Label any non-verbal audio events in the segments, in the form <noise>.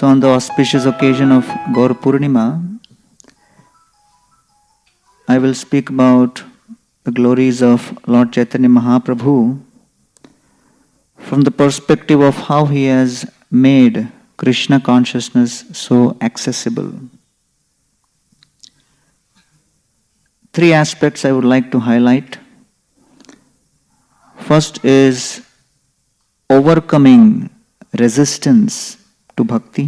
So, on the auspicious occasion of Gaur Purnima, I will speak about the glories of Lord Chaitanya Mahaprabhu from the perspective of how he has made Krishna consciousness so accessible. Three aspects I would like to highlight. First is overcoming resistance to bhakti.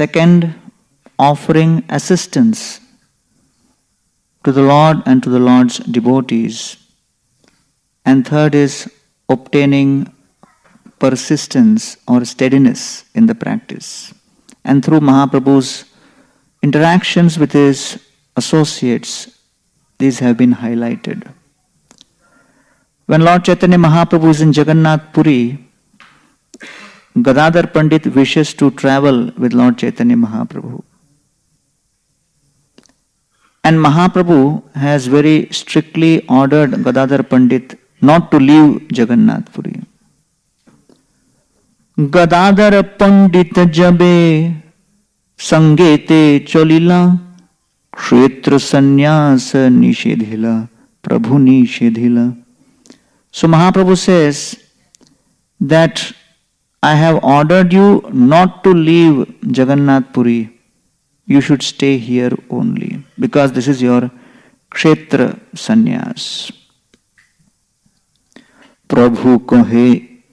Second, offering assistance to the Lord and to the Lord's devotees. And third is obtaining persistence or steadiness in the practice. And through Mahaprabhu's interactions with his associates, these have been highlighted. When Lord Chaitanya Mahaprabhu is in Jagannath Puri, Gadadhar Pandit विशेष to travel with lord Chaitanya Mahaprabhu and Mahaprabhu has very strictly ordered Gadadhar Pandit not to leave Jagannathpuri Gadadhar Pandit जबे संगेते चोलीला क्षेत्र संन्यास निषेधिला प्रभु निषेधिला so Mahaprabhu says that I have ordered you not to leave Jagannath Puri. You should stay here only because this is your Kshetra Sannyas. प्रभु कहे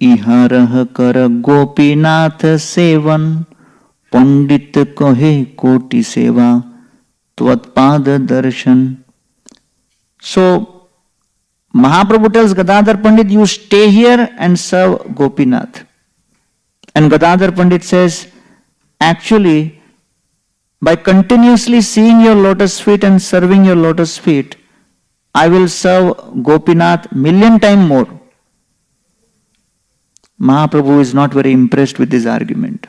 इहा रह कर गोपीनाथ सेवन पंडित कहे कोटि सेवा त्वत्पाद दर्शन so Mahaprabhu tells Gadadhar Pandit you stay here and सर्व Gopinath And Gadadhar Pandit says, actually, by continuously seeing your lotus feet and serving your lotus feet, I will serve Gopinath million times more. Mahaprabhu is not very impressed with this argument.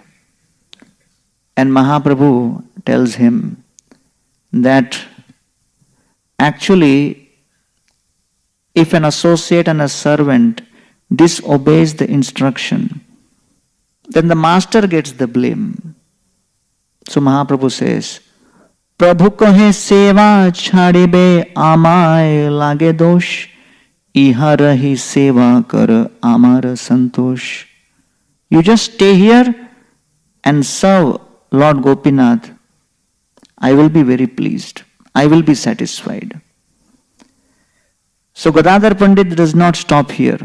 And Mahaprabhu tells him that actually, if an associate and a servant disobeys the instruction, then the master gets the blame. So Mahaprabhu says, Prabhu kohe seva chhadibe amai lage dosh, iha rahi seva kar amara santosh. You just stay here and serve Lord Gopinath. I will be very pleased. I will be satisfied. So Gadadhar Pandit does not stop here.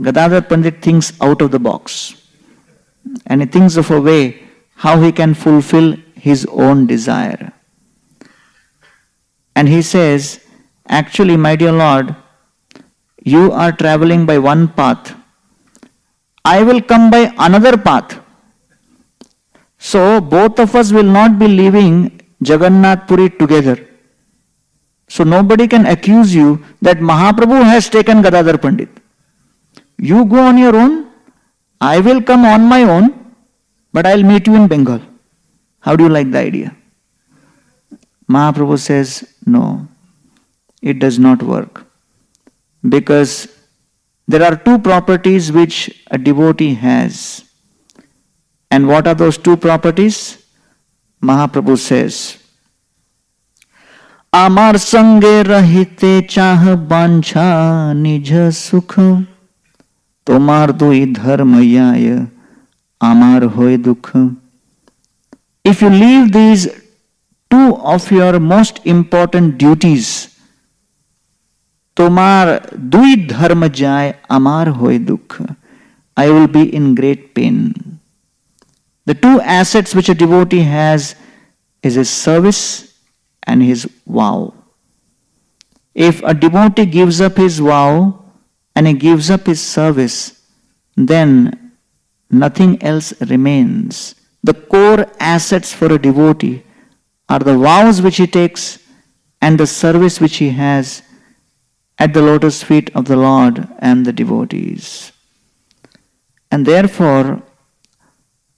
Gadadhar Pandit thinks out of the box and he thinks of a way how he can fulfill his own desire. And he says, Actually, my dear Lord, you are traveling by one path. I will come by another path. So, both of us will not be leaving Jagannath Puri together. So, nobody can accuse you that Mahaprabhu has taken Gadadhar Pandit. You go on your own, I will come on my own, but I'll meet you in Bengal. How do you like the idea? Mahaprabhu says, No, it does not work. Because there are two properties which a devotee has. And what are those two properties? Mahaprabhu says, amar sange rahite chah বাঞ্ছা নিজ সুখ তোমার দুই ধর্ময়ায় আমার হয় দুঃখ if you leave these two of your most important duties tomar dui dharma jay amar hoy dukh i will be in great pain the two assets which a devotee has is his service and his vow if a devotee gives up his vow and he gives up his service, then nothing else remains. The core assets for a devotee are the vows which he takes and the service which he has at the lotus feet of the Lord and the devotees. And therefore,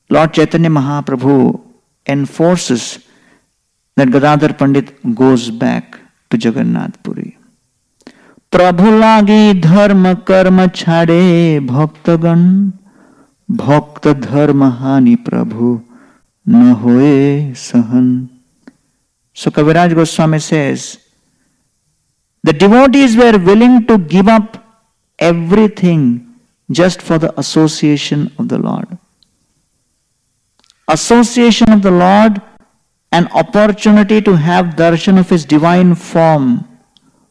Lord Chaitanya Mahaprabhu enforces that Gadadhar Pandit goes back to Jagannath Puri. प्रभु लागी धर्म कर्म छाड़े भक्तगण भक्त धर्म हानि प्रभु न होए सहन So Kaviraj Goswami says, the devotees were willing to give up everything just for the association of the Lord. Association of the Lord, an opportunity to have darshan of His divine form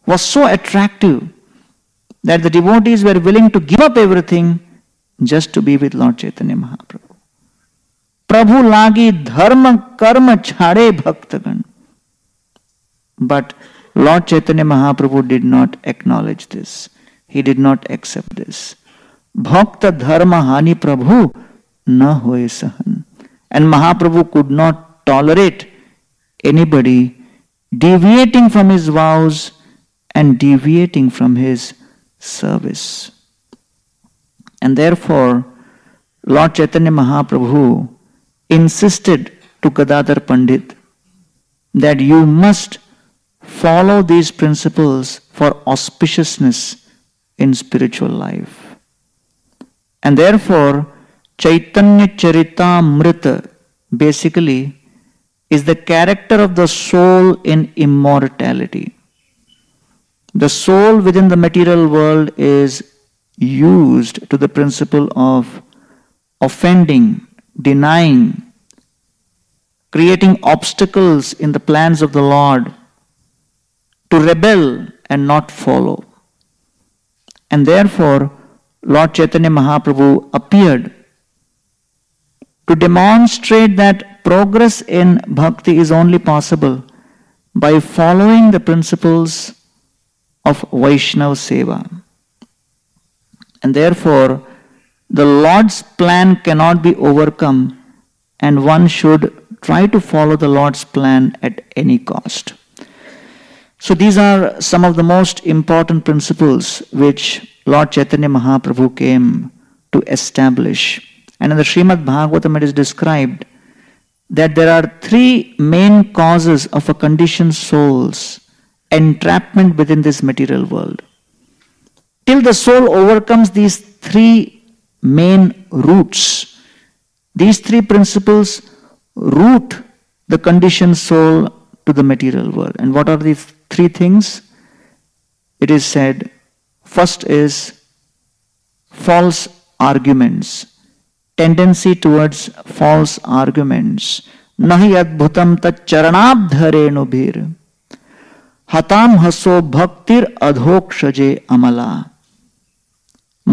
was so attractive that the devotees were willing to give up everything just to be with Lord Chaitanya Mahaprabhu. Prabhu lagi dharma karma chhade bhaktagan. But Lord Chaitanya Mahaprabhu did not acknowledge this. He did not accept this. Bhakta dharma hani prabhu na hoye sahan. And Mahaprabhu could not tolerate anybody deviating from his vows and deviating from his service. And therefore, Lord Chaitanya Mahaprabhu insisted to Gadadhar Pandit that you must follow these principles for auspiciousness in spiritual life. And therefore, Chaitanya Charitamrita basically is the character of the soul in immortality. The soul within the material world is used to the principle of offending, denying, creating obstacles in the plans of the Lord, to rebel and not follow. And therefore, Lord Chaitanya Mahaprabhu appeared to demonstrate that progress in bhakti is only possible by following the principles of Vaishnav Seva. And therefore, the Lord's plan cannot be overcome, and one should try to follow the Lord's plan at any cost. So, these are some of the most important principles which Lord Chaitanya Mahaprabhu came to establish. And in the Srimad Bhagavatam, it is described that there are three main causes of a conditioned soul's entrapment within this material world. Till the soul overcomes these three main roots, these three principles root the conditioned soul to the material world. And what are the three things? It is said first is false arguments, tendency towards false arguments. Nahi adbhutam tat charanabdharenubhir. हताम हसो भक्तिर अधोक्षजे अमला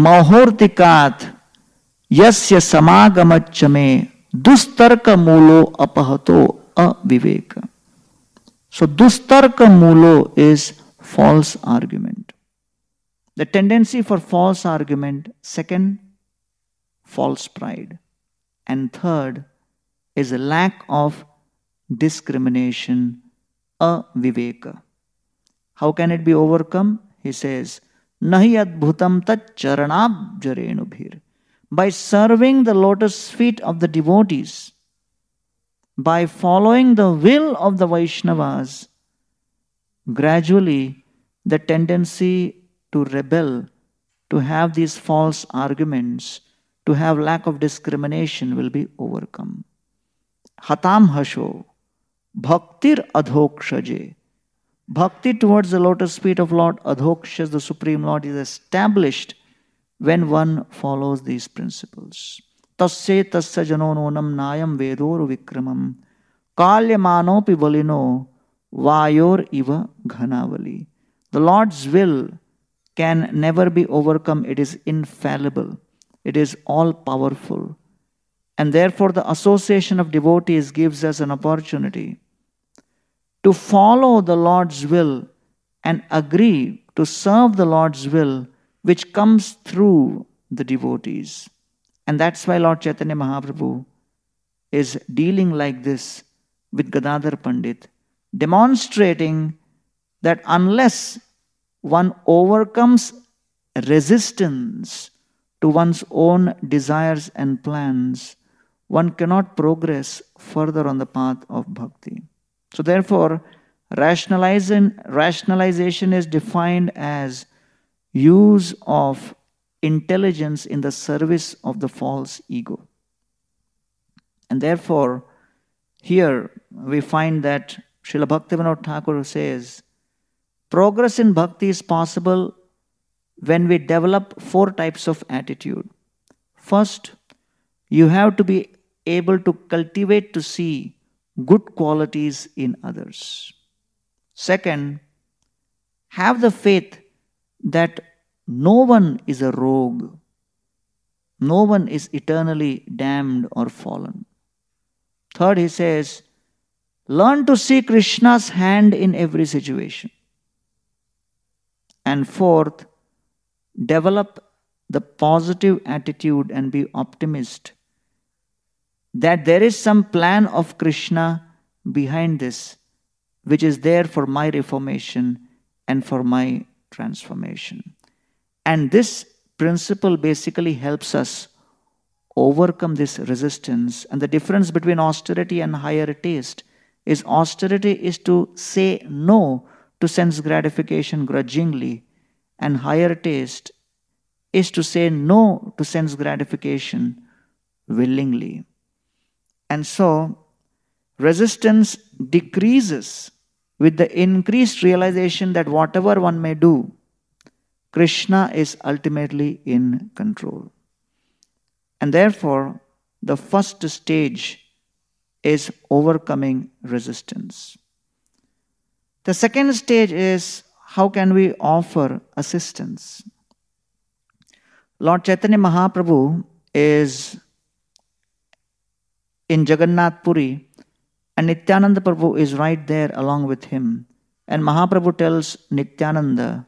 मौहूर्तिकात यस्य समागमच्च में दुस्तर्क मूलो अपहतो अविवेक so दुस्तर्क मूलो is false argument the tendency for false argument second false pride and third is lack of discrimination अविवेक How can it be overcome? He says, Nahi adbhutam By serving the lotus feet of the devotees, by following the will of the Vaishnavas, gradually the tendency to rebel, to have these false arguments, to have lack of discrimination will be overcome. Hatam hasho, bhaktir adhokshaje. Bhakti towards the lotus feet of Lord Adhokshas, the Supreme Lord, is established when one follows these principles. Tasse tasya janononam nayam vedoru vikramam kalyamanopi balino vayor iva ghanavali. The Lord's will can never be overcome. It is infallible. It is all powerful. And therefore, the association of devotees gives us an opportunity to follow the Lord's will and agree to serve the Lord's will, which comes through the devotees. And that's why Lord Chaitanya Mahaprabhu is dealing like this with Gadadhar Pandit, demonstrating that unless one overcomes resistance to one's own desires and plans, one cannot progress further on the path of bhakti. So, therefore, rationalization, rationalization is defined as use of intelligence in the service of the false ego. And therefore, here we find that Srila Bhaktivinoda Thakur says, progress in bhakti is possible when we develop four types of attitude. First, you have to be able to cultivate to see good qualities in others. Second, have the faith that no one is a rogue, no one is eternally damned or fallen. Third, he says, learn to see Krishna's hand in every situation. And fourth, develop the positive attitude and be optimist that there is some plan of Krishna behind this, which is there for my reformation and for my transformation. And this principle basically helps us overcome this resistance. And the difference between austerity and higher taste is austerity is to say no to sense gratification grudgingly, and higher taste is to say no to sense gratification willingly. And so resistance decreases with the increased realization that whatever one may do, Krishna is ultimately in control. And therefore, the first stage is overcoming resistance. The second stage is how can we offer assistance? Lord Chaitanya Mahaprabhu is in Jagannath Puri, and Nityananda Prabhu is right there along with him. And Mahaprabhu tells Nityananda,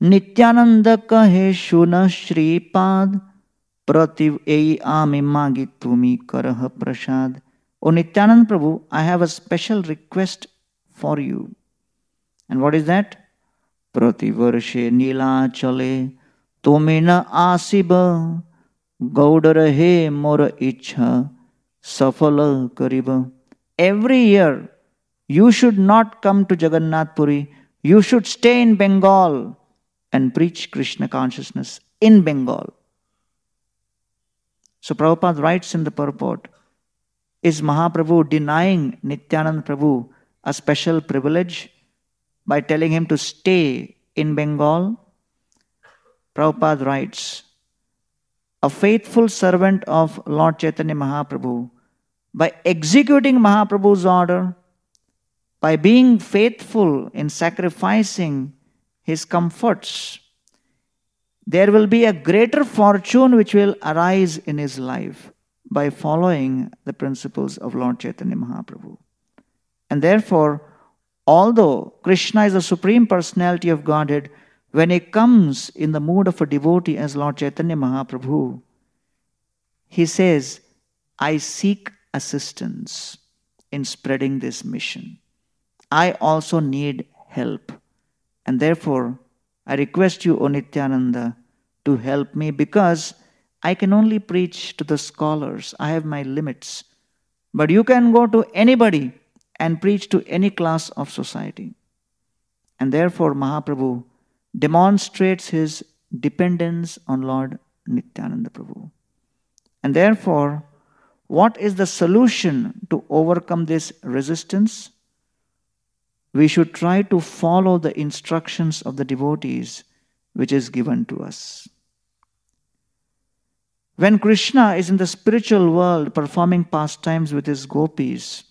Nityananda kahe shuna Shripad prativ ei ami magi tumi karah prasad. O Nityananda Prabhu, I have a special request for you. And what is that? प्रतिवर्षे नीलाचले तुमिन आसिब गौडर हे मोर इच्छा Safala Kariba. Every year, you should not come to Jagannath Puri. You should stay in Bengal and preach Krishna consciousness in Bengal. So Prabhupada writes in the purport, is Mahaprabhu denying Nityanand Prabhu a special privilege by telling him to stay in Bengal? Prabhupada writes, a faithful servant of Lord Chaitanya Mahaprabhu by executing Mahaprabhu's order, by being faithful in sacrificing his comforts, there will be a greater fortune which will arise in his life by following the principles of Lord Chaitanya Mahaprabhu. And therefore, although Krishna is the Supreme Personality of Godhead, when he comes in the mood of a devotee as Lord Chaitanya Mahaprabhu, he says, I seek assistance in spreading this mission. I also need help. And therefore, I request you, O Nityananda, to help me because I can only preach to the scholars. I have my limits. But you can go to anybody and preach to any class of society. And therefore, Mahaprabhu demonstrates his dependence on Lord Nityananda Prabhu. And therefore, what is the solution to overcome this resistance? We should try to follow the instructions of the devotees which is given to us. When Krishna is in the spiritual world performing pastimes with his gopis,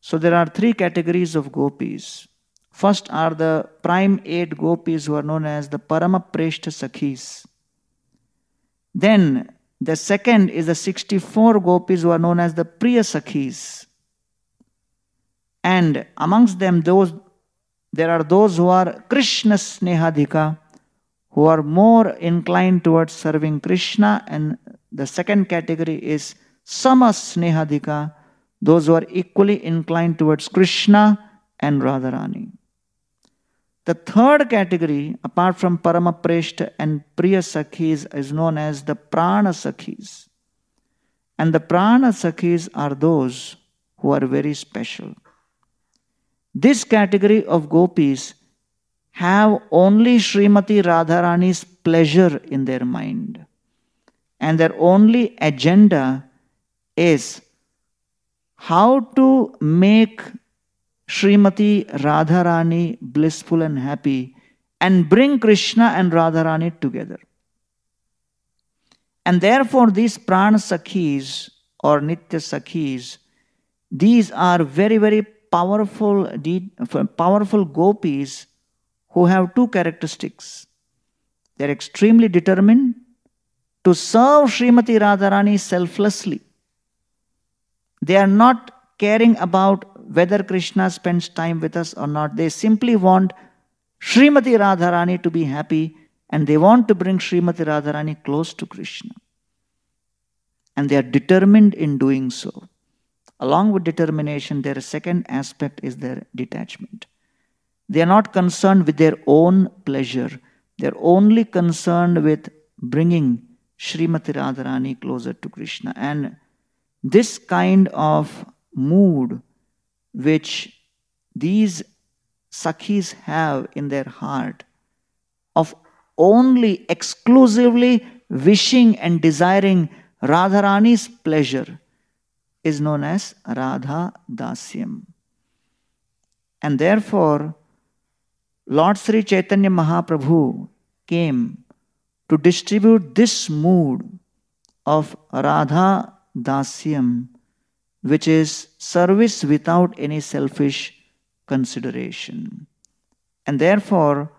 so there are three categories of gopis. First are the prime eight gopis who are known as the Paramapreshta Sakhis. Then the second is the 64 gopis who are known as the Priya Sakhis. And amongst them, those there are those who are Krishna Snehadhika, who are more inclined towards serving Krishna, and the second category is Sama Snehadhika, those who are equally inclined towards Krishna and Radharani. The third category, apart from Paramapreshta and Priya Sakhis, is known as the Prana Sakhis. And the Prana Sakhis are those who are very special. This category of gopis have only Srimati Radharani's pleasure in their mind. And their only agenda is how to make Srimati Radharani blissful and happy and bring Krishna and Radharani together. And therefore, these Prana Sakhis or Nitya Sakhis, these are very, very powerful, powerful gopis who have two characteristics. They are extremely determined to serve Srimati Radharani selflessly. They are not caring about whether Krishna spends time with us or not. They simply want Srimati Radharani to be happy and they want to bring Srimati Radharani close to Krishna. And they are determined in doing so. Along with determination, their second aspect is their detachment. They are not concerned with their own pleasure. They are only concerned with bringing Srimati Radharani closer to Krishna. And this kind of mood which these Sakhis have in their heart of only exclusively wishing and desiring Radharani's pleasure is known as Radha Dasyam. And therefore, Lord Sri Chaitanya Mahaprabhu came to distribute this mood of Radha Dasyam which is service without any selfish consideration. And therefore,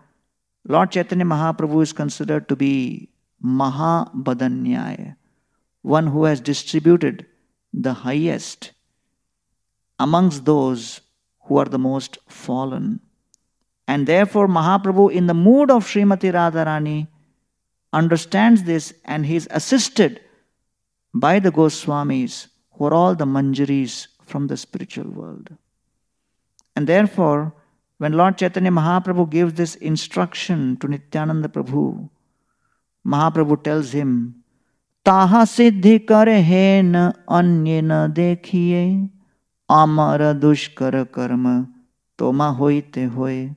Lord Chaitanya Mahaprabhu is considered to be Mahabhadanyaya, one who has distributed the highest amongst those who are the most fallen. And therefore, Mahaprabhu, in the mood of Srimati Radharani, understands this and he is assisted by the Goswamis who are all the manjaris from the spiritual world. And therefore, when Lord Chaitanya Mahaprabhu gives this instruction to Nityananda Prabhu, Mahaprabhu tells him, Taha siddhi kare hen anyena dekhiye amara dushkara karma toma hoite hoye.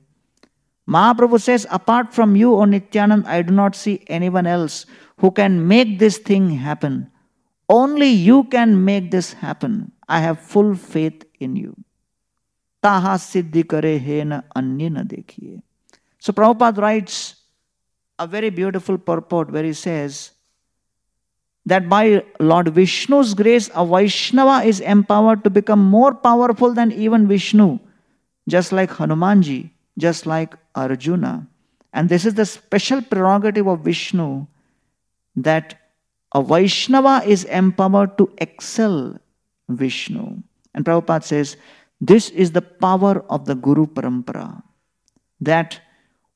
Mahaprabhu says, apart from you, O Nityananda, I do not see anyone else who can make this thing happen. Only you can make this happen. I have full faith in you. Taha siddhi kare na dekhiye. So Prabhupada writes a very beautiful purport where he says that by Lord Vishnu's grace, a Vaishnava is empowered to become more powerful than even Vishnu, just like Hanumanji, just like Arjuna. And this is the special prerogative of Vishnu that a Vaishnava is empowered to excel Vishnu. And Prabhupada says, this is the power of the Guru Parampara. That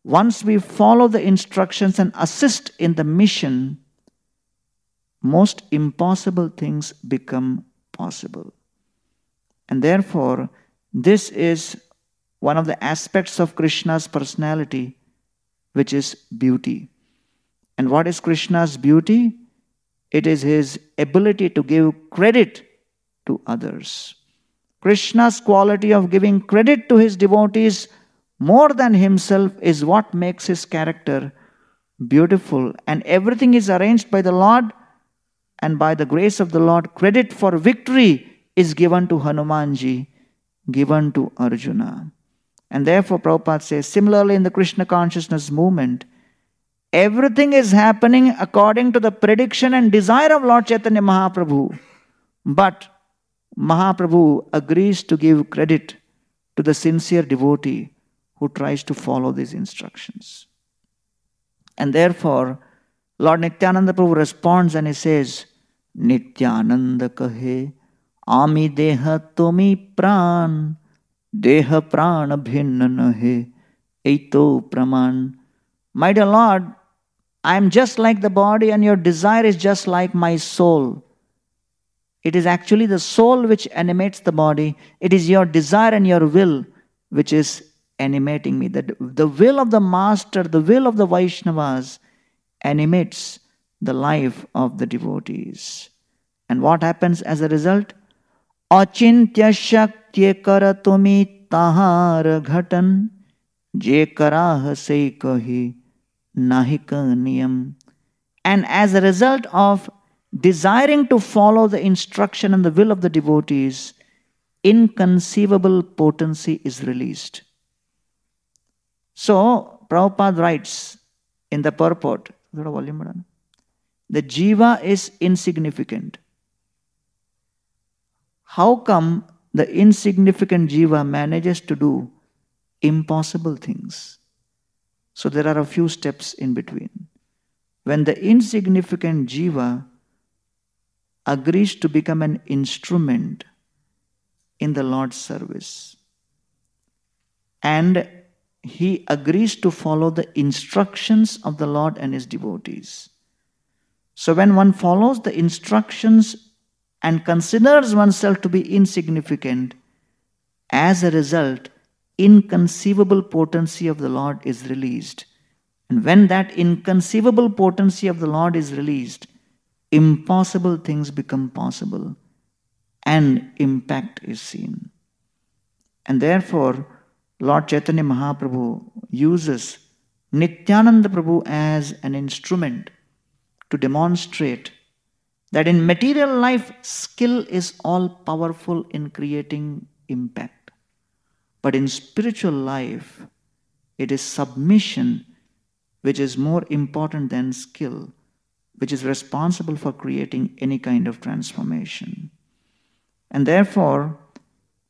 once we follow the instructions and assist in the mission, most impossible things become possible. And therefore, this is one of the aspects of Krishna's personality, which is beauty. And what is Krishna's beauty? It is his ability to give credit to others. Krishna's quality of giving credit to his devotees more than himself is what makes his character beautiful. And everything is arranged by the Lord, and by the grace of the Lord, credit for victory is given to Hanumanji, given to Arjuna. And therefore, Prabhupada says, similarly, in the Krishna consciousness movement, Everything is happening according to the prediction and desire of Lord Chaitanya Mahaprabhu. But Mahaprabhu agrees to give credit to the sincere devotee who tries to follow these instructions. And therefore, Lord Nityananda Prabhu responds and he says, Nityananda kahe ami deha tomi pran deha pran abhinna nahe eito praman. My dear Lord, I'm just like the body, and your desire is just like my soul. It is actually the soul which animates the body. It is your desire and your will which is animating me. The, the will of the master, the will of the Vaishnavas animates the life of the devotees. And what happens as a result? Achintya shaktyekara tumi tahar ghatan jekarah sei kahi Nahikaniyam. And as a result of desiring to follow the instruction and the will of the devotees, inconceivable potency is released. So, Prabhupada writes in the purport, the jiva is insignificant. How come the insignificant jiva manages to do impossible things? So there are a few steps in between. When the insignificant jiva agrees to become an instrument in the Lord's service, and he agrees to follow the instructions of the Lord and his devotees. So, when one follows the instructions and considers oneself to be insignificant, as a result, inconceivable potency of the Lord is released. And when that inconceivable potency of the Lord is released, impossible things become possible and impact is seen. And therefore, Lord Chaitanya Mahaprabhu uses Nityananda Prabhu as an instrument to demonstrate that in material life, skill is all powerful in creating impact. But in spiritual life, it is submission which is more important than skill, which is responsible for creating any kind of transformation. And therefore,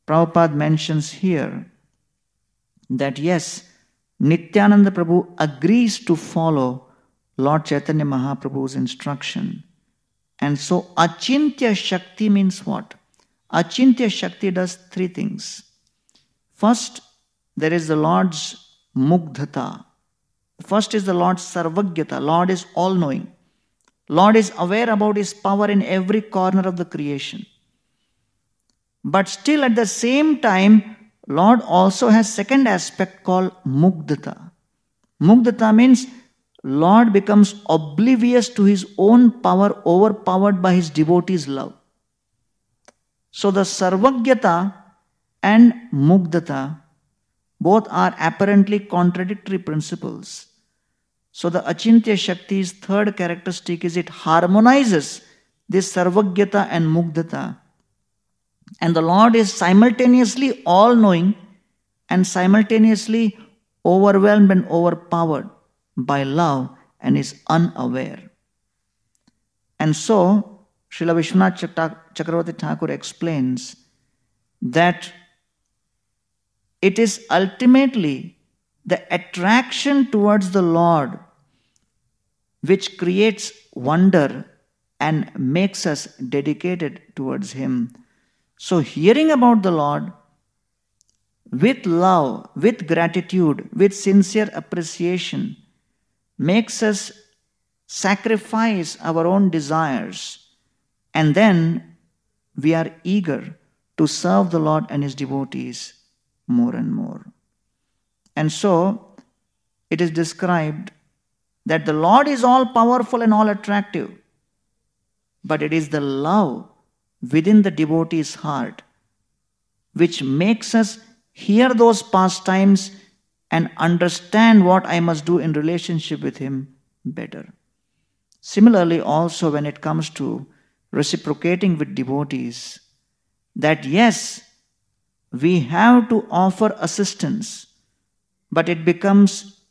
Prabhupada mentions here that yes, Nityananda Prabhu agrees to follow Lord Chaitanya Mahaprabhu's instruction. And so, Achintya Shakti means what? Achintya Shakti does three things. First, there is the Lord's mugdhata. First is the Lord's sarvagyata. Lord is all knowing. Lord is aware about his power in every corner of the creation. But still at the same time, Lord also has second aspect called mugdhata. Mugdhata means Lord becomes oblivious to his own power overpowered by his devotee's love. So the sarvagyata and mugdata, both are apparently contradictory principles. So the Achintya Shakti's third characteristic is it harmonizes this Sarvagyata and Mugdata. And the Lord is simultaneously all knowing and simultaneously overwhelmed and overpowered by love and is unaware. And so, Srila Vishwanath Chakravarti Thakur explains that it is ultimately the attraction towards the Lord which creates wonder and makes us dedicated towards Him. So, hearing about the Lord with love, with gratitude, with sincere appreciation makes us sacrifice our own desires and then we are eager to serve the Lord and His devotees more and more. And so it is described that the Lord is all powerful and all attractive, but it is the love within the devotee's heart which makes us hear those pastimes and understand what I must do in relationship with Him better. Similarly, also when it comes to reciprocating with devotees, that yes, we have to offer assistance, but it becomes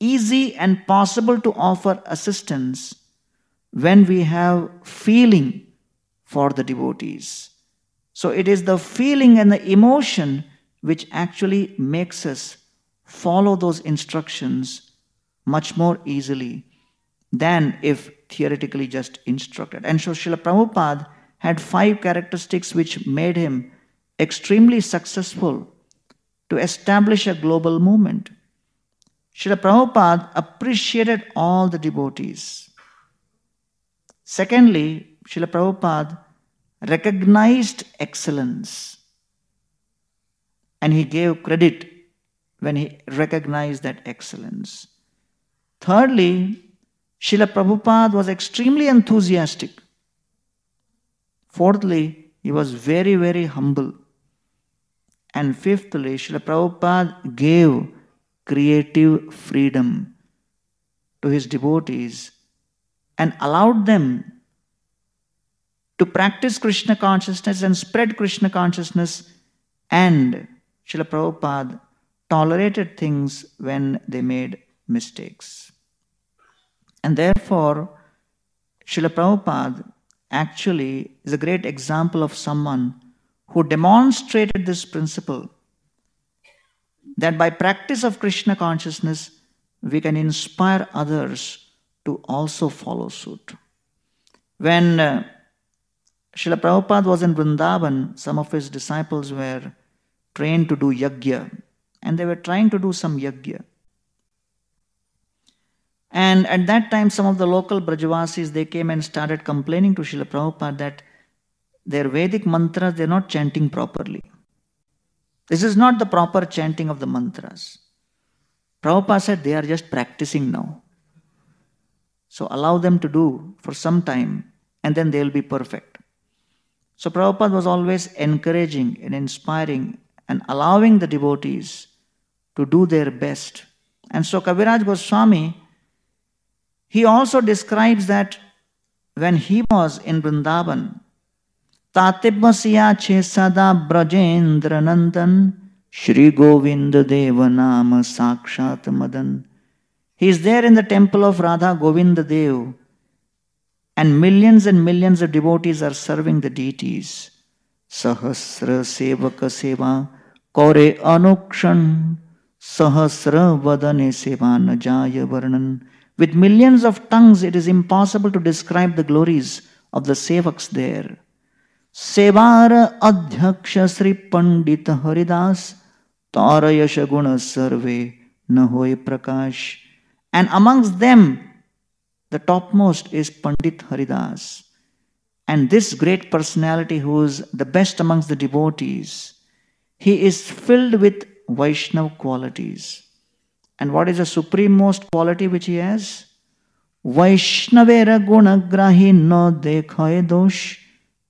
easy and possible to offer assistance when we have feeling for the devotees. So it is the feeling and the emotion which actually makes us follow those instructions much more easily than if theoretically just instructed. And so Srila Prabhupada had five characteristics which made him extremely successful to establish a global movement. Srila Prabhupada appreciated all the devotees. Secondly, Srila Prabhupada recognized excellence and he gave credit when he recognized that excellence. Thirdly, Srila Prabhupada was extremely enthusiastic. Fourthly, he was very, very humble. And fifthly, Srila Prabhupada gave creative freedom to his devotees and allowed them to practice Krishna consciousness and spread Krishna consciousness. And Srila Prabhupada tolerated things when they made mistakes. And therefore, Srila Prabhupada actually is a great example of someone who demonstrated this principle that by practice of Krishna consciousness, we can inspire others to also follow suit. When uh, Srila Prabhupada was in Vrindavan, some of his disciples were trained to do yajna, and they were trying to do some yajna. And at that time, some of the local Brajavasis, they came and started complaining to Srila Prabhupada that their Vedic mantras, they're not chanting properly. This is not the proper chanting of the mantras. Prabhupada said they are just practicing now. So allow them to do for some time and then they will be perfect. So Prabhupada was always encouraging and inspiring and allowing the devotees to do their best. And so Kaviraj Goswami, he also describes that when he was in Vrindavan, तातिब Siya छे सदा ब्रजेन्द्र नंदन श्री गोविंद देव नाम साक्षात मदन he is there in the temple of Radha Govinda Deva and millions and millions of devotees are serving the deities सहस्र सेवक सेवा कौरे अनुक्षण सहस्र वदने सेवा न जाय वर्णन with millions of tongues it is impossible to describe the glories of the sevaks there सेवार अध्यक्ष श्री पंडित हरिदास तार यश गुण and amongst them, the topmost is Pandit Haridas. And this great personality, who is the best amongst the devotees, he is filled with Vaishnav qualities. And what is the suprememost quality which he has? Vaishnavera gunagrahi no dekhaye dosh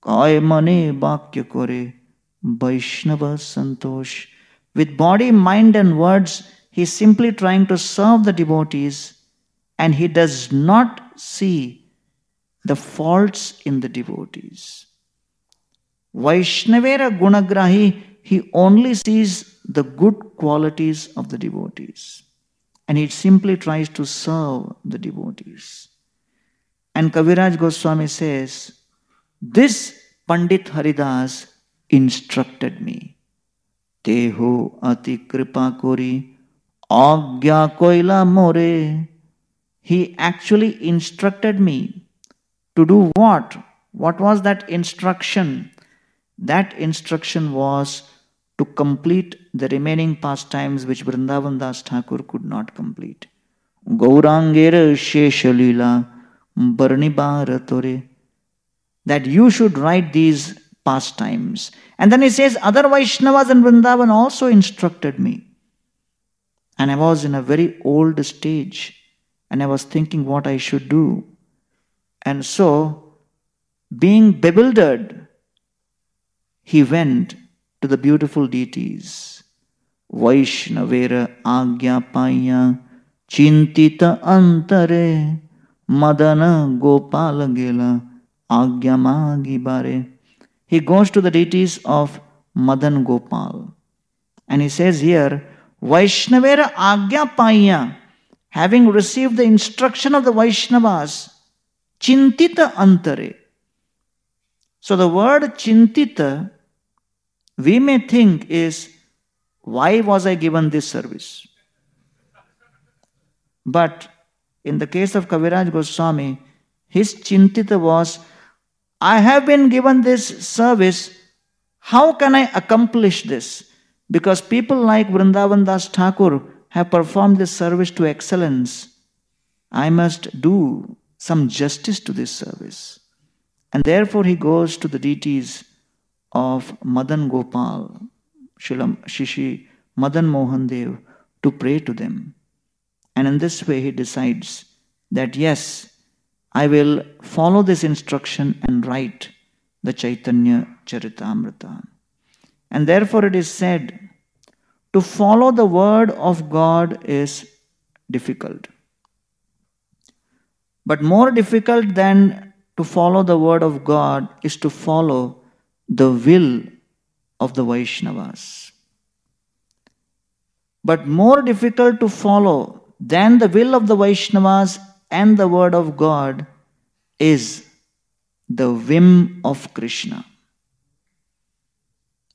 I mane bakya kore Vaishnava Santosh. With body, mind, and words, he is simply trying to serve the devotees and he does not see the faults in the devotees. Vaishnavera Gunagrahi, he only sees the good qualities of the devotees and he simply tries to serve the devotees. And Kaviraj Goswami says, This Pandit Haridas instructed me. তেহো অতি কৃপা করি অজ্ঞা কইলা মোরে he actually instructed me to do what what was that instruction that instruction was to complete the remaining pastimes which vrindavan das thakur could not complete gaurangera sheshalila barnibara that you should write these pastimes. And then he says, Other Vaishnavas and Vrindavan also instructed me. And I was in a very old stage and I was thinking what I should do. And so, being bewildered, he went to the beautiful deities. Vaishnavera Agyapaya Chintita Antare Madana Gopala Gela Agyamagibare. He goes to the deities of Madan Gopal. And he says here, Vaishnavera Paya, having received the instruction of the Vaishnavas, Chintita Antare. So the word Chintita, we may think is, why was I given this service? But in the case of Kaviraj Goswami, his Chintita was, I have been given this service. How can I accomplish this? Because people like Vrindavan Das Thakur have performed this service to excellence. I must do some justice to this service. And therefore he goes to the deities of Madan Gopal, Shilam, Shishi, Madan Mohan Dev to pray to them. And in this way he decides that yes, I will follow this instruction and write the Chaitanya Charitamrita. And therefore it is said, to follow the word of God is difficult. But more difficult than to follow the word of God is to follow the will of the Vaishnavas. But more difficult to follow than the will of the Vaishnavas and the word of God is the whim of Krishna.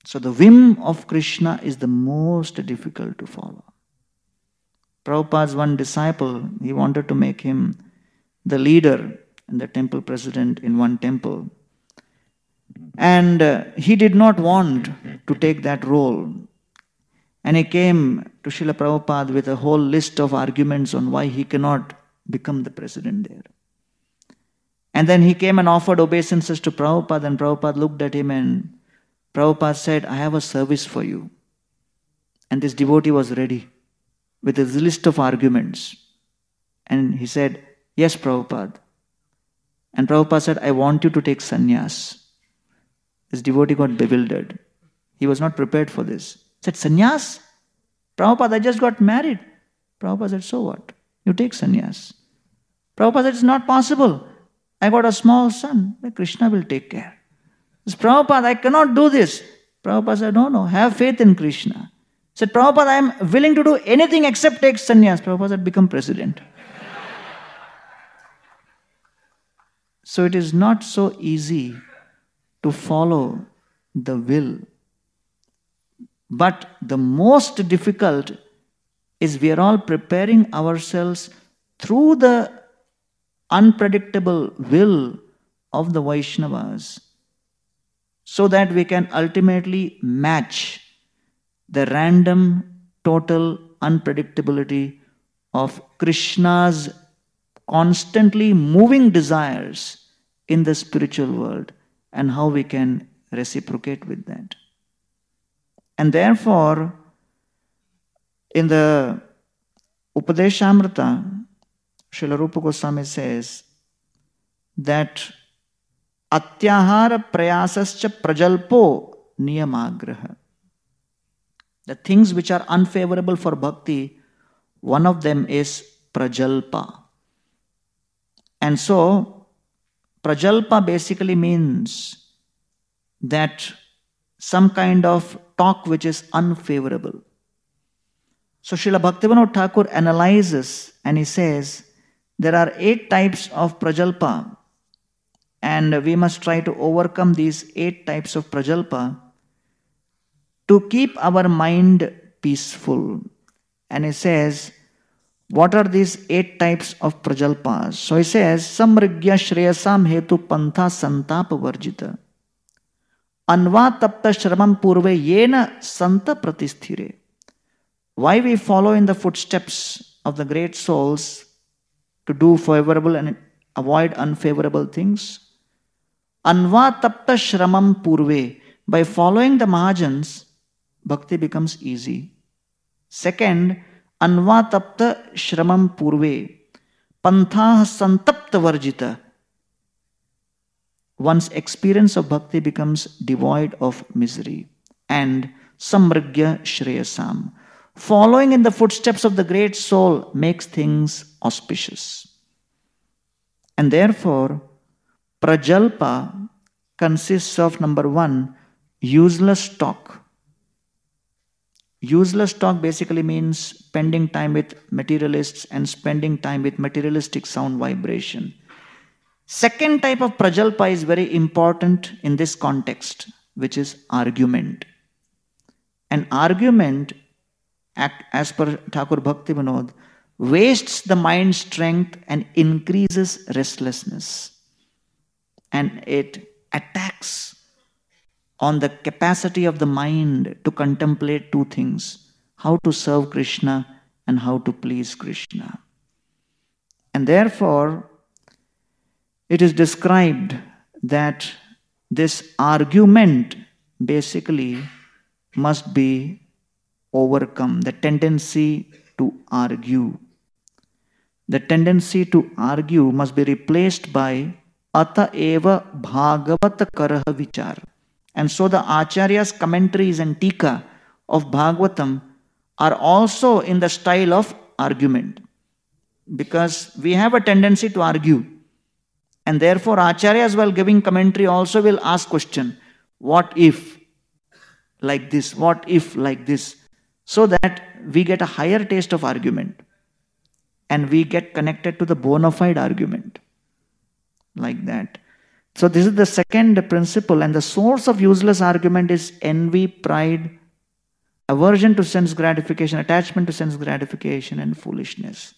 So the whim of Krishna is the most difficult to follow. Prabhupada's one disciple, he wanted to make him the leader and the temple president in one temple. And uh, he did not want to take that role. And he came to Srila Prabhupada with a whole list of arguments on why he cannot become the president there. And then he came and offered obeisances to Prabhupada, and Prabhupada looked at him and Prabhupada said, I have a service for you. And this devotee was ready with his list of arguments. And he said, Yes, Prabhupada. And Prabhupada said, I want you to take sannyas. This devotee got bewildered. He was not prepared for this. He said, Sannyas? Prabhupada, I just got married. Prabhupada said, So what? you take sannyas. Prabhupada said, It's not possible. I got a small son, Krishna will take care. Says, Prabhupada, I cannot do this. Prabhupada said, No, no, have faith in Krishna. said, Prabhupada, I am willing to do anything except take sannyas. Prabhupada said, Become president. so it is not so easy to follow the will. But the most difficult is we are all preparing ourselves through the unpredictable will of the Vaishnavas so that we can ultimately match the random, total unpredictability of Krishna's constantly moving desires in the spiritual world and how we can reciprocate with that. And therefore, in the Upadeshamrita, Srila Rupa Goswami says that atyahara prayasascha prajalpo niyamagraha. The things which are unfavorable for bhakti, one of them is prajalpa. And so, prajalpa basically means that some kind of talk which is unfavorable so Srila Bhaktivinoda Thakur analyzes and he says there are eight types of prajalpa and we must try to overcome these eight types of prajalpa to keep our mind peaceful. And he says, what are these eight types of prajalpas? So he says, samrigya shreyasam hetu pantha santapa varjita. Anvatapta shramam purve yena santa pratisthire why we follow in the footsteps of the great souls to do favorable and avoid unfavorable things. Anva tapta shramam purve. By following the Mahajans, bhakti becomes easy. Second, anva tapta shramam purve. Pantha santapta varjita. One's experience of bhakti becomes devoid of misery. And samragya shreyasam Following in the footsteps of the great soul makes things auspicious. And therefore, prajalpa consists of number one, useless talk. Useless talk basically means spending time with materialists and spending time with materialistic sound vibration. Second type of prajalpa is very important in this context, which is argument. An argument as per Thakur Bhakti Vinod, wastes the mind strength and increases restlessness. And it attacks on the capacity of the mind to contemplate two things how to serve Krishna and how to please Krishna. And therefore, it is described that this argument basically must be overcome the tendency to argue. The tendency to argue must be replaced by ata eva Bhagavat Karaha Vichar. And so the Acharya's commentaries and Tika of Bhagavatam are also in the style of argument. Because we have a tendency to argue. And therefore Acharyas while giving commentary also will ask question. What if like this? What if like this? so that we get a higher taste of argument and we get connected to the bona fide argument like that so this is the second principle and the source of useless argument is envy pride aversion to sense gratification attachment to sense gratification and foolishness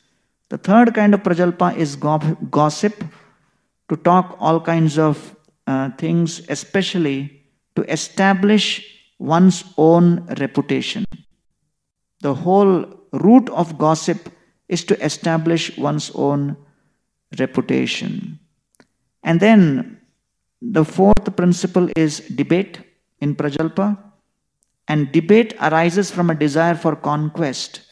the third kind of prajalpa is gossip to talk all kinds of uh, things especially to establish one's own reputation the whole root of gossip is to establish one's own reputation. And then the fourth principle is debate in Prajalpa. And debate arises from a desire for conquest.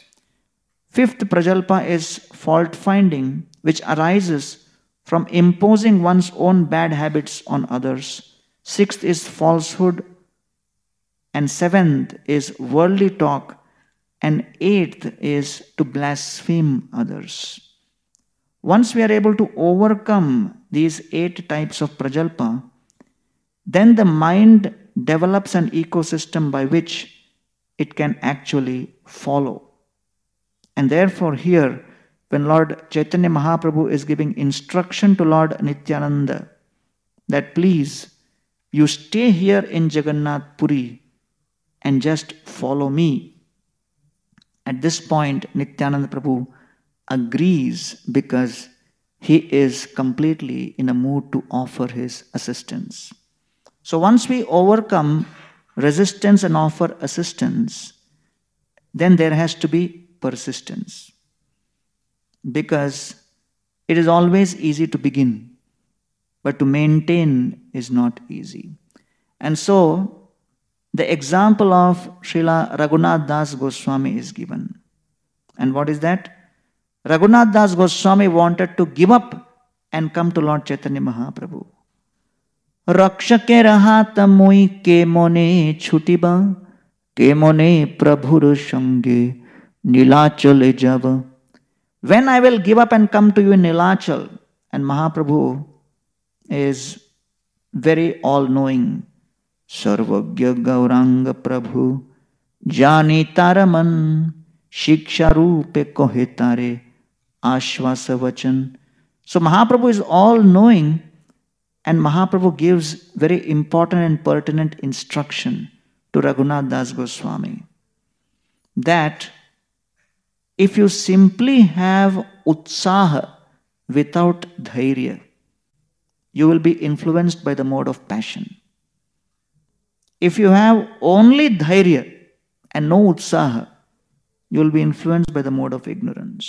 Fifth Prajalpa is fault finding, which arises from imposing one's own bad habits on others. Sixth is falsehood. And seventh is worldly talk, and eighth is to blaspheme others. Once we are able to overcome these eight types of prajalpa, then the mind develops an ecosystem by which it can actually follow. And therefore, here, when Lord Chaitanya Mahaprabhu is giving instruction to Lord Nityananda that please, you stay here in Jagannath Puri and just follow me at this point, Nityananda Prabhu agrees because he is completely in a mood to offer his assistance. So once we overcome resistance and offer assistance, then there has to be persistence. Because it is always easy to begin, but to maintain is not easy. And so The example of Srila Raghunath Das Goswami is given. And what is that? Raghunath Das Goswami wanted to give up and come to Lord Chaitanya Mahaprabhu. Rakshake rahata mui ke mone chutiba ke mone प्रभुर shange nilachal जब when I will give up and come to you in Nilachal. And Mahaprabhu is very all knowing. सर्वज्ञ गौरांग प्रभु जाने तार मन शिक्षा रूप कोहे तारे आश्वास वचन so Mahaprabhu is all knowing And Mahaprabhu gives very important and pertinent instruction to Raghunath Das Goswami that if you simply have utsaha without dhairya, you will be influenced by the mode of passion. If you have only dhairya and no utsaha, you will be influenced by the mode of ignorance.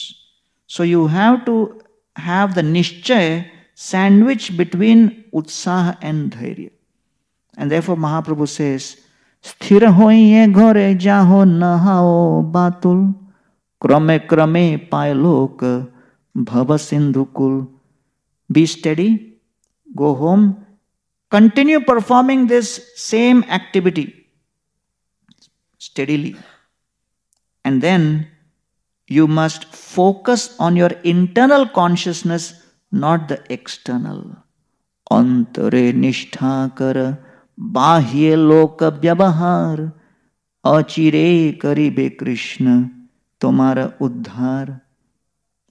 So you have to have the nischay sandwiched between utsaha and dhairya. And therefore Mahaprabhu says, स्थिर हो ghore jaho nahao batul krame krame क्रमे पाय लोक भव सिंधुकुल be steady go home continue performing this same activity steadily. And then you must focus on your internal consciousness, not the external. Antare nishthakara bahye loka vyabahar achire karibe krishna tomara udhar.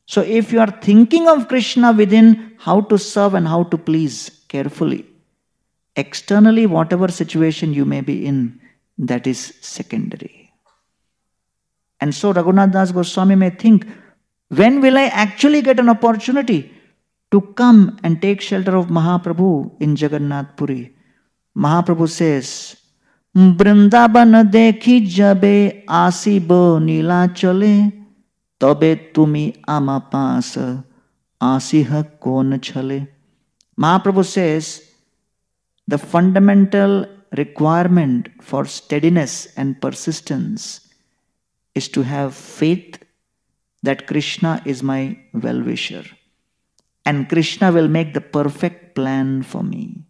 So if you are thinking of Krishna within how to serve and how to please carefully, Externally, whatever situation you may be in, that is secondary. And so Raghunath Das Goswami may think, when will I actually get an opportunity to come and take shelter of Mahaprabhu in Jagannath Puri? Mahaprabhu says, Vrindavan দেখি যাবে আসিব নীলাচলে তবে তুমি আমা pass আসিহ কোন ছলে মহাপ্রভু শেষ The fundamental requirement for steadiness and persistence is to have faith that Krishna is my well wisher and Krishna will make the perfect plan for me.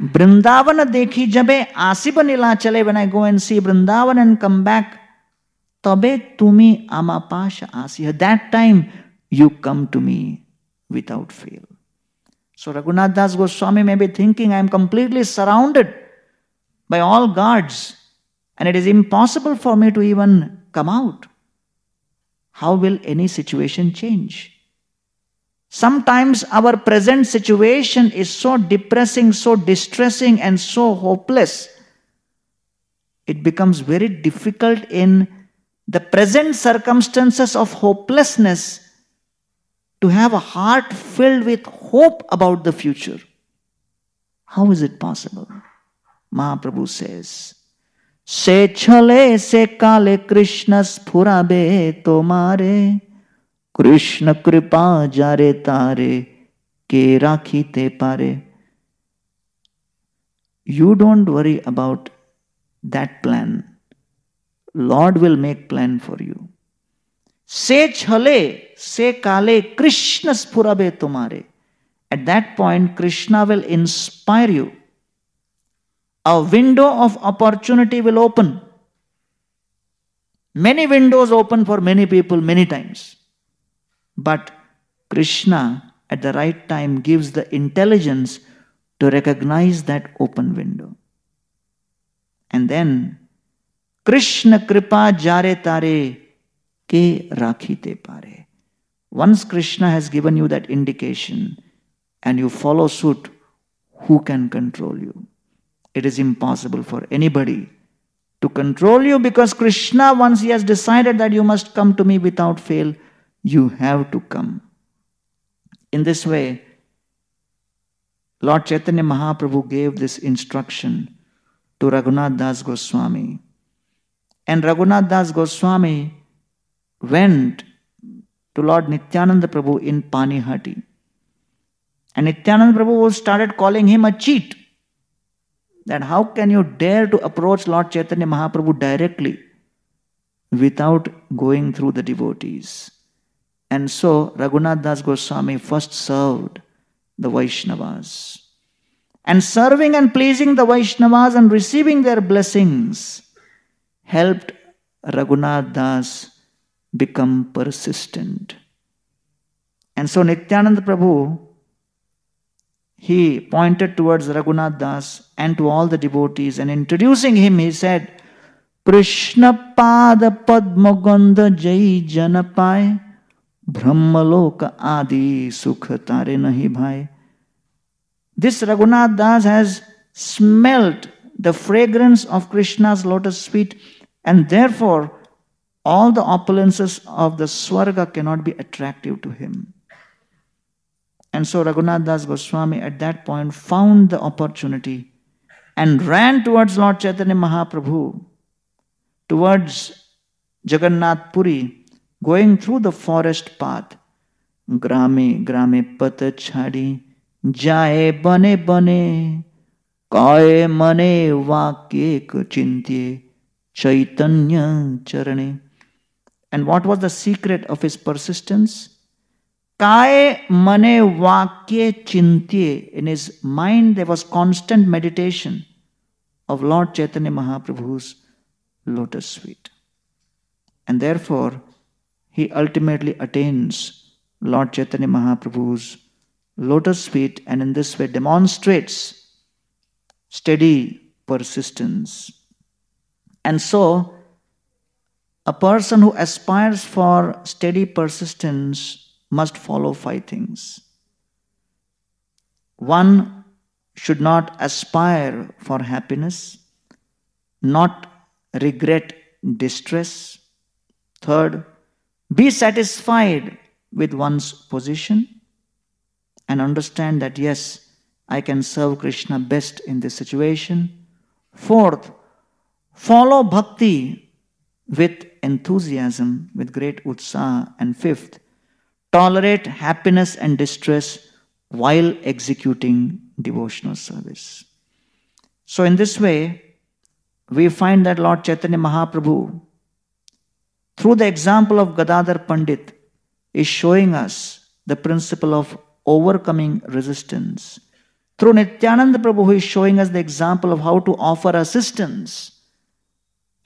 Brindavana dekhi jabe asiba nilachale when I go and see Brindavan and come back. Tabe tumi amapasha asiha. That time you come to me without fail. So Raghunath Das Goswami may be thinking, I am completely surrounded by all guards and it is impossible for me to even come out. How will any situation change? Sometimes our present situation is so depressing, so distressing, and so hopeless. It becomes very difficult in the present circumstances of hopelessness to have a heart filled with hope about the future. How is it possible? Mahaprabhu says, Se chale se kale Krishna sphurabe tomare Krishna kripa jare tare ke te pare. You don't worry about that plan. Lord will make plan for you. Se chale से काले कृष्ण स्फुरबे तुम्हारे at that point Krishna will inspire you a window of opportunity will open many windows open for many people many times but Krishna at the right time gives the intelligence to recognise that open window and then Krishna कृपा जारे तारे के राखी ते पारे Once Krishna has given you that indication and you follow suit, who can control you? It is impossible for anybody to control you because Krishna, once he has decided that you must come to me without fail, you have to come. In this way, Lord Chaitanya Mahaprabhu gave this instruction to Raghunath Das Goswami. And Raghunath Das Goswami went to Lord Nityananda Prabhu in Panihati. And Nityananda Prabhu started calling him a cheat. That how can you dare to approach Lord Chaitanya Mahaprabhu directly without going through the devotees? And so Raghunath Das Goswami first served the Vaishnavas. And serving and pleasing the Vaishnavas and receiving their blessings helped Raghunath Das become persistent. And so Nityananda Prabhu, he pointed towards Raghunath Das and to all the devotees and introducing him, he said, Krishna Pada Padmaganda Jai Janapai Brahmaloka Adi Sukhatare Nahi Bhai. This Raghunath Das has smelt the fragrance of Krishna's lotus feet and therefore all the opulences of the Swarga cannot be attractive to him. And so Raghunath Das Goswami at that point found the opportunity and ran towards Lord Chaitanya Mahaprabhu, towards Jagannath Puri, going through the forest path. Grame, grame pata chadi, jaye bane bane, काय मने वाक्ये chintye, chaitanya charane. And what was the secret of his persistence? Kaya mane vakye chintye. In his mind, there was constant meditation of Lord Chaitanya Mahaprabhu's lotus feet. And therefore, he ultimately attains Lord Chaitanya Mahaprabhu's lotus feet and in this way demonstrates steady persistence. And so, a person who aspires for steady persistence must follow five things. One should not aspire for happiness, not regret distress. Third, be satisfied with one's position and understand that yes, I can serve Krishna best in this situation. Fourth, follow bhakti with enthusiasm, with great utsah, and fifth, tolerate happiness and distress while executing devotional service. So, in this way, we find that Lord Chaitanya Mahaprabhu, through the example of Gadadhar Pandit, is showing us the principle of overcoming resistance. Through Nityananda Prabhu, he is showing us the example of how to offer assistance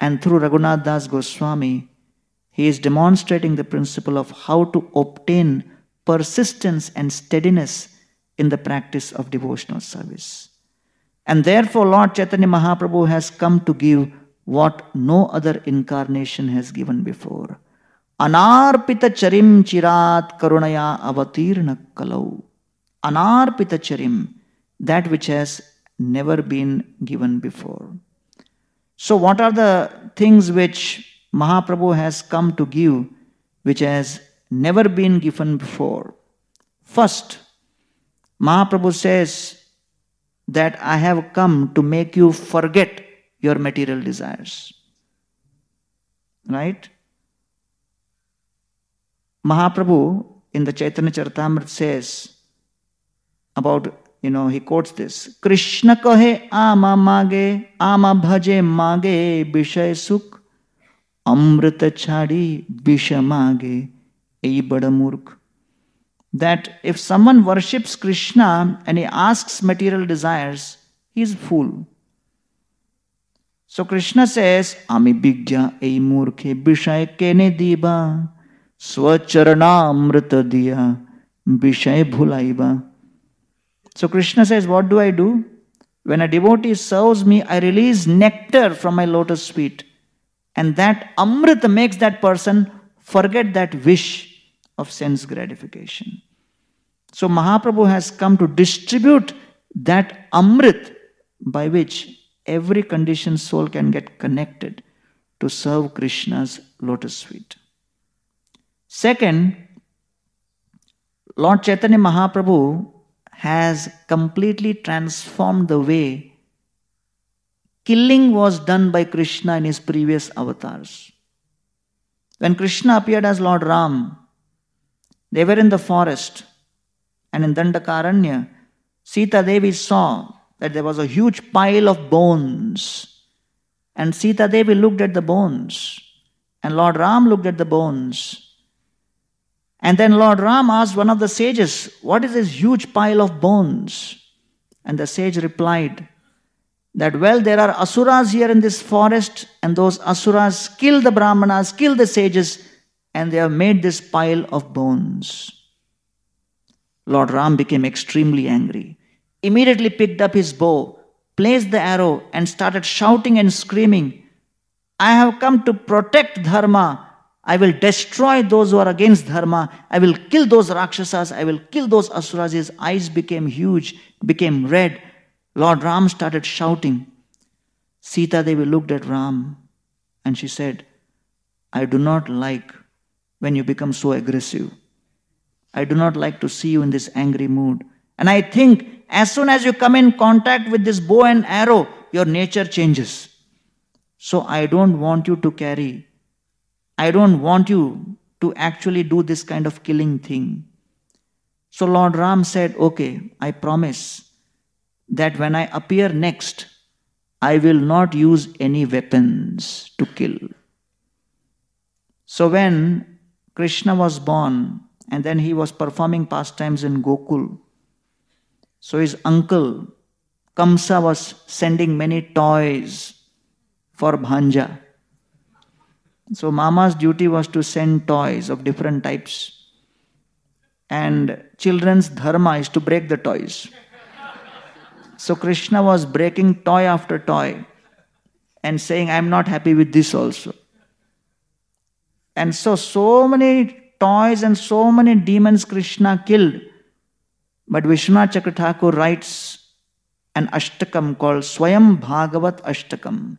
and through Raghunath Das Goswami, he is demonstrating the principle of how to obtain persistence and steadiness in the practice of devotional service. And therefore, Lord Chaitanya Mahaprabhu has come to give what no other incarnation has given before. Anarpita charim chirat karunaya avatirna kalau. Anarpita charim, that which has never been given before. So, what are the things which Mahaprabhu has come to give which has never been given before? First, Mahaprabhu says that I have come to make you forget your material desires. Right? Mahaprabhu in the Chaitanya Charitamrita says about you know, he quotes this. Krishna kahe ama mage, ama bhaje mage, bishay sukh, amrita chadi, bisha mage, ei badamurk. That if someone worships Krishna and he asks material desires, he is fool. So Krishna says, Ami bigya ei murkhe, bishay kene diba, swacharana amrita diya, bishay bhulaiba. So Krishna says, What do I do? When a devotee serves me, I release nectar from my lotus feet. And that amrit makes that person forget that wish of sense gratification. So Mahaprabhu has come to distribute that amrit by which every conditioned soul can get connected to serve Krishna's lotus feet. Second, Lord Chaitanya Mahaprabhu has completely transformed the way killing was done by Krishna in his previous avatars. When Krishna appeared as Lord Ram, they were in the forest and in Dandakaranya, Sita Devi saw that there was a huge pile of bones. And Sita Devi looked at the bones, and Lord Ram looked at the bones. And then Lord Ram asked one of the sages, What is this huge pile of bones? And the sage replied, That well, there are asuras here in this forest, and those asuras kill the brahmanas, kill the sages, and they have made this pile of bones. Lord Ram became extremely angry, immediately picked up his bow, placed the arrow, and started shouting and screaming, I have come to protect Dharma I will destroy those who are against dharma. I will kill those rakshasas. I will kill those asuras. His eyes became huge, became red. Lord Ram started shouting. Sita Devi looked at Ram and she said, I do not like when you become so aggressive. I do not like to see you in this angry mood. And I think as soon as you come in contact with this bow and arrow, your nature changes. So I don't want you to carry I don't want you to actually do this kind of killing thing. So Lord Ram said, Okay, I promise that when I appear next, I will not use any weapons to kill. So when Krishna was born and then he was performing pastimes in Gokul, so his uncle Kamsa was sending many toys for Bhanja. So mama's duty was to send toys of different types. And children's dharma is to break the toys. So Krishna was breaking toy after toy and saying, I'm not happy with this also. And so, so many toys and so many demons Krishna killed. But Vishnu Chakra writes an ashtakam called Swayam Bhagavat Ashtakam,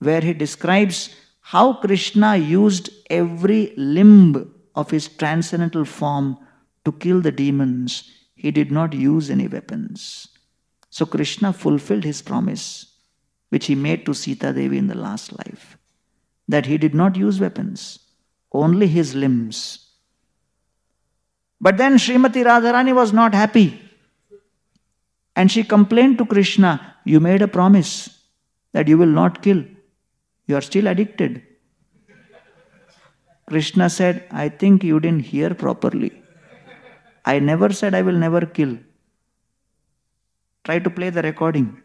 where he describes how Krishna used every limb of his transcendental form to kill the demons, he did not use any weapons. So Krishna fulfilled his promise, which he made to Sita Devi in the last life, that he did not use weapons, only his limbs. But then Srimati Radharani was not happy. And she complained to Krishna, You made a promise that you will not kill. You are still addicted. Krishna said, I think you didn't hear properly. I never said I will never kill. Try to play the recording.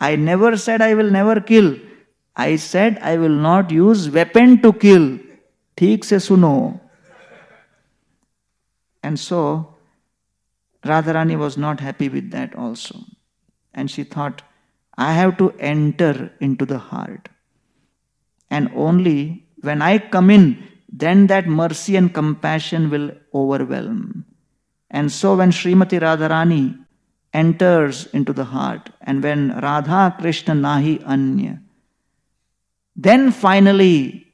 I never said I will never kill. I said I will not use weapon to kill. ठीक से सुनो. And so Radharani was not happy with that also. And she thought, I have to enter into the heart. And only when I come in, then that mercy and compassion will overwhelm. And so when Srimati Radharani enters into the heart, and when Radha Krishna Nahi Anya, then finally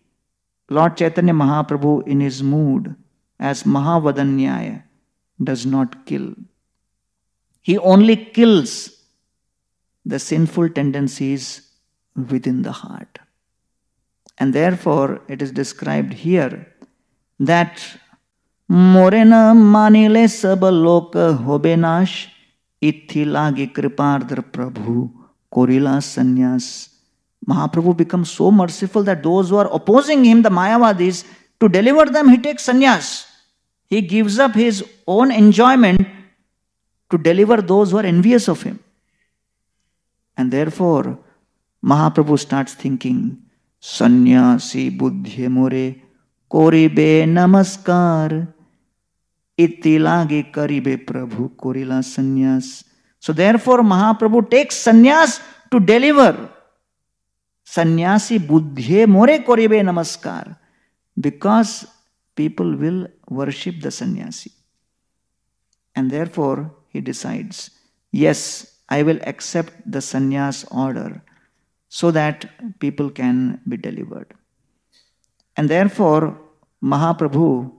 Lord Chaitanya Mahaprabhu in his mood as Mahavadanyaya does not kill. He only kills the sinful tendencies within the heart. And therefore, it is described here that Morena manile sabaloka hobenash ithilagi kripardra prabhu korila sannyas. Mahaprabhu becomes so merciful that those who are opposing him, the Mayavadis, to deliver them, he takes sannyas. He gives up his own enjoyment to deliver those who are envious of him. And therefore, Mahaprabhu starts thinking, sanyasi buddhye more koribe namaskar iti lage karibe prabhu korila sanyas So therefore, Mahaprabhu takes sanyas to deliver. sanyasi buddhye more koribe namaskar. Because people will worship the sanyasi And therefore, he decides, yes, I will accept the sannyas order so that people can be delivered. And therefore, Mahaprabhu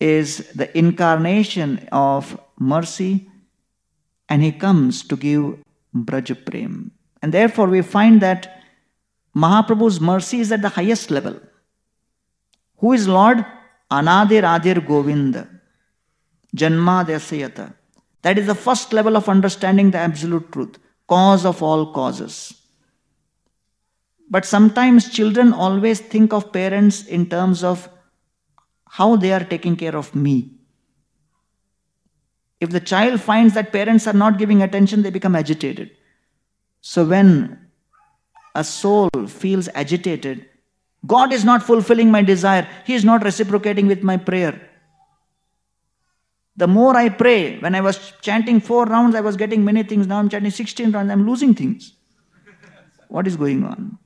is the incarnation of mercy and he comes to give Brajaprem. And therefore, we find that Mahaprabhu's mercy is at the highest level. Who is Lord? Anadir Adir Govinda. Janmadesayata. That is the first level of understanding the absolute truth, cause of all causes. But sometimes children always think of parents in terms of how they are taking care of me. If the child finds that parents are not giving attention, they become agitated. So when a soul feels agitated, God is not fulfilling my desire, He is not reciprocating with my prayer, the more I pray, when I was chanting four rounds, I was getting many things. Now I'm chanting 16 rounds, I'm losing things. What is going on?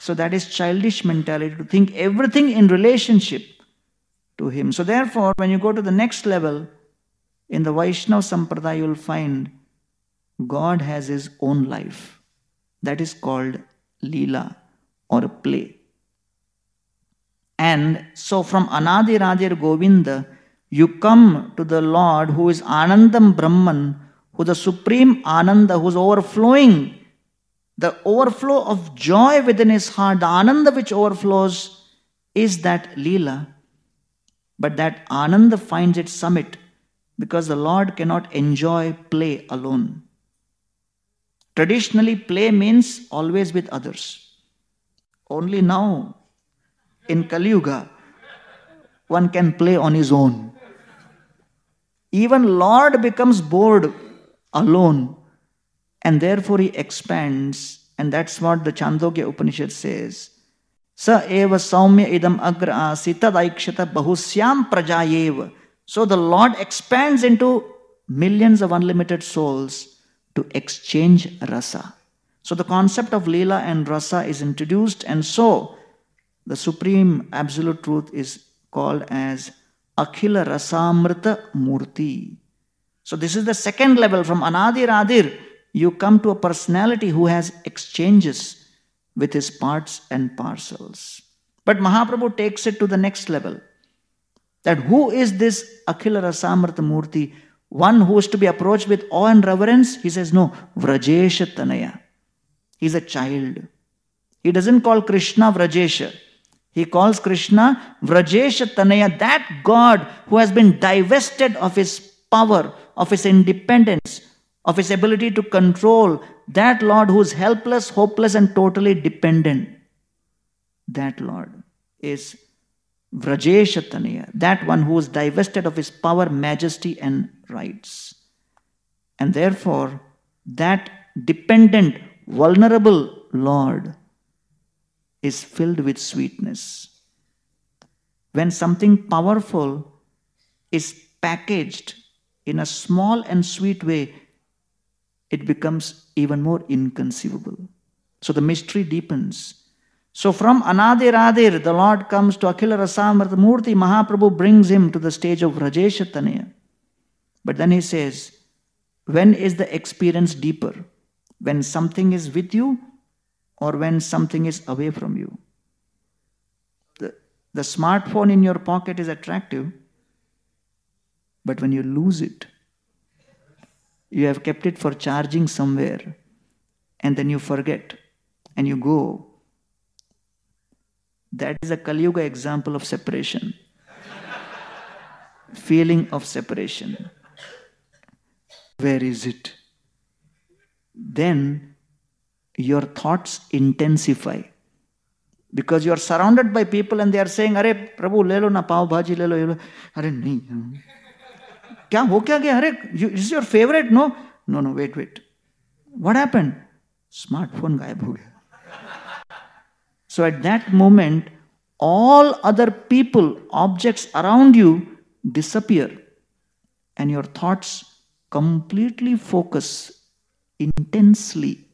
So that is childish mentality to think everything in relationship to Him. So, therefore, when you go to the next level, in the Vaishnava Sampradaya, you will find God has His own life. That is called Leela or play. And so, from Anadi Radir Govinda, you come to the Lord who is Anandam Brahman, who the supreme Ananda, who is overflowing, the overflow of joy within his heart, the Ananda which overflows, is that Leela. But that Ananda finds its summit because the Lord cannot enjoy play alone. Traditionally, play means always with others. Only now, in Kali Yuga, one can play on his own. Even Lord becomes bored alone and therefore he expands and that's what the Chandogya Upanishad says. Sa eva saumya idam agra asita daikshata bahusyam prajayeva. So the Lord expands into millions of unlimited souls to exchange rasa. So the concept of Leela and rasa is introduced and so the supreme absolute truth is called as Akhila Rasamrita Murti. So this is the second level from Anadi Radhir. You come to a personality who has exchanges with his parts and parcels. But Mahaprabhu takes it to the next level. That who is this Akhila Rasamrita Murti? One who is to be approached with awe and reverence? He says, no, Vrajesha Tanaya. He's a child. He doesn't call Krishna Vrajesha. He calls Krishna Vrajeshatanaya, that God who has been divested of his power, of his independence, of his ability to control, that Lord who is helpless, hopeless, and totally dependent. That Lord is Vrajeshatanaya, that one who is divested of his power, majesty, and rights. And therefore, that dependent, vulnerable Lord is filled with sweetness. When something powerful is packaged in a small and sweet way, it becomes even more inconceivable. So the mystery deepens. So from Anadir Adir, the Lord comes to Akhila the Murti. Mahaprabhu brings him to the stage of Rajeshatanya. But then he says, when is the experience deeper? When something is with you or when something is away from you. The, the smartphone in your pocket is attractive, but when you lose it, you have kept it for charging somewhere, and then you forget and you go. That is a Kali Yuga example of separation, <laughs> feeling of separation. Where is it? Then your thoughts intensify because you are surrounded by people and they are saying अरे Prabhu, lelo na ना पाव भाजी ले लो ये लो अरे kya क्या हो क्या गया अरे No, no, favourite Wait, no no wait wait what happened smartphone गायब हो गया all other people, objects around you disappear, and your thoughts completely focus intensely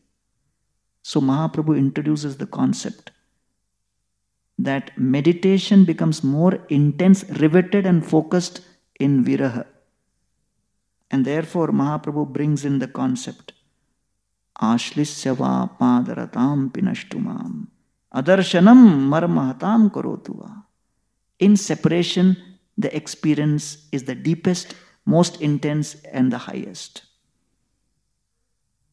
so Mahaprabhu introduces the concept that meditation becomes more intense, riveted, and focused in viraha. And therefore, Mahaprabhu brings in the concept Ashlisyava padaratam pinashtumam adarshanam marmahatam korotuva. In separation, the experience is the deepest, most intense, and the highest.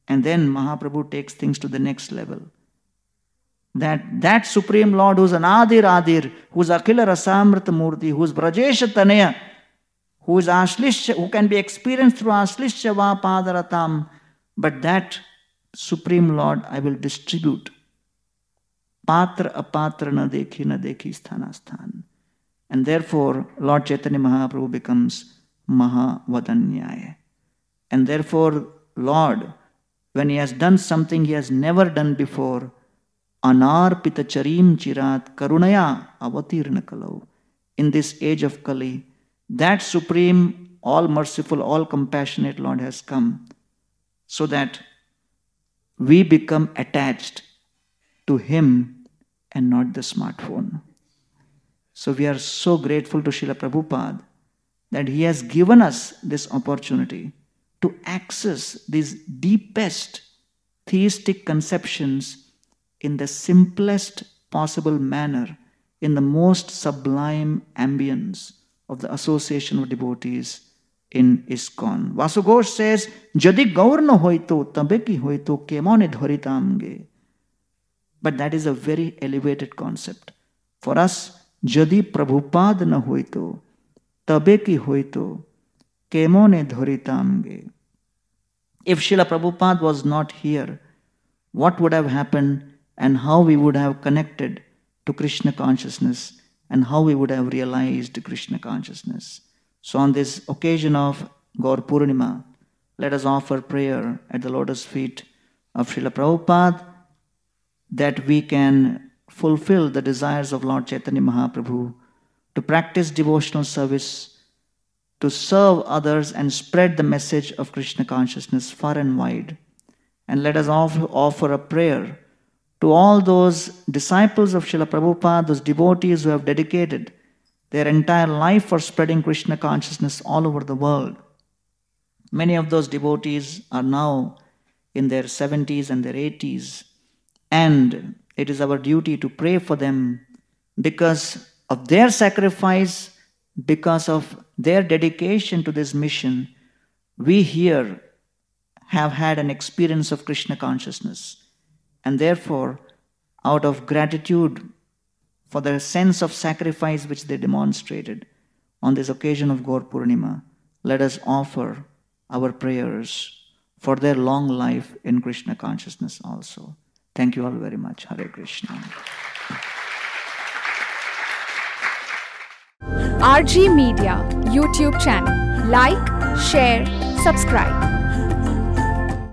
And then Mahaprabhu takes things to the next level. That, that Supreme Lord who's an Adir Adir, who's Akila Rasamrita Murti, who's Brajesha who who is Ashlisha, who can be experienced through Ashlisha Vapadaratam, but that Supreme Lord I will distribute. Patra apatra na dekhi na dekhi sthana And therefore, Lord Chaitanya Mahaprabhu becomes Mahavadanyaya. And therefore, Lord, when he has done something he has never done before, anar pitacharim chirat karunaya avatirna In this age of Kali, that supreme, all merciful, all compassionate Lord has come so that we become attached to him and not the smartphone. So we are so grateful to Srila Prabhupada that he has given us this opportunity to access these deepest theistic conceptions in the simplest possible manner, in the most sublime ambience of the association of devotees in iskon Vasugosh says, Jadi gaur hoito tabe ki hoito, kemone dhoritamge. But that is a very elevated concept. For us, Jadi prabhupad na hoito, ki hoito, kemone dhoritamge. If Srila Prabhupada was not here, what would have happened and how we would have connected to Krishna consciousness and how we would have realized Krishna consciousness. So, on this occasion of Gaur let us offer prayer at the lotus feet of Srila Prabhupada that we can fulfill the desires of Lord Chaitanya Mahaprabhu to practice devotional service to serve others and spread the message of Krishna consciousness far and wide. And let us offer a prayer to all those disciples of Srila Prabhupada, those devotees who have dedicated their entire life for spreading Krishna consciousness all over the world. Many of those devotees are now in their 70s and their 80s, and it is our duty to pray for them because of their sacrifice, because of their dedication to this mission, we here have had an experience of Krishna consciousness. And therefore, out of gratitude for the sense of sacrifice which they demonstrated on this occasion of Gaur Purnima, let us offer our prayers for their long life in Krishna consciousness also. Thank you all very much. Hare Krishna. RG Media YouTube channel. Like, share, subscribe.